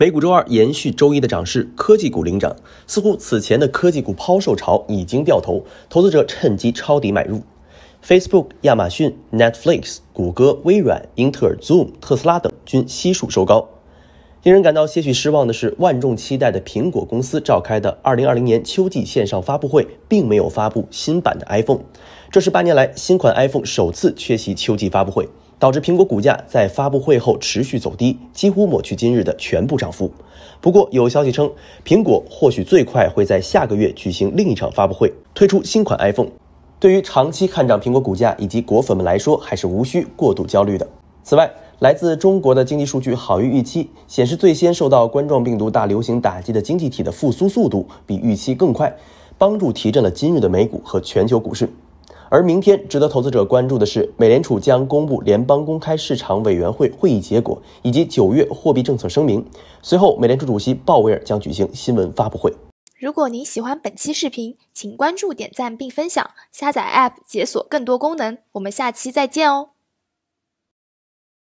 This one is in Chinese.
美股周二延续周一的涨势，科技股领涨，似乎此前的科技股抛售潮已经掉头，投资者趁机抄底买入。Facebook、亚马逊、Netflix、谷歌、微软、英特尔、Zoom、特斯拉等均悉数收高。令人感到些许失望的是，万众期待的苹果公司召开的2020年秋季线上发布会，并没有发布新版的 iPhone，这是八年来新款 iPhone 首次缺席秋季发布会。导致苹果股价在发布会后持续走低，几乎抹去今日的全部涨幅。不过有消息称，苹果或许最快会在下个月举行另一场发布会，推出新款 iPhone。对于长期看涨苹果股价以及果粉们来说，还是无需过度焦虑的。此外，来自中国的经济数据好于预期，显示最先受到冠状病毒大流行打击的经济体的复苏速度比预期更快，帮助提振了今日的美股和全球股市。而明天值得投资者关注的是，美联储将公布联邦公开市场委员会会议结果以及九月货币政策声明。随后，美联储主席鲍威尔将举行新闻发布会。如果您喜欢本期视频，请关注、点赞并分享，下载 App 解锁更多功能。我们下期再见哦。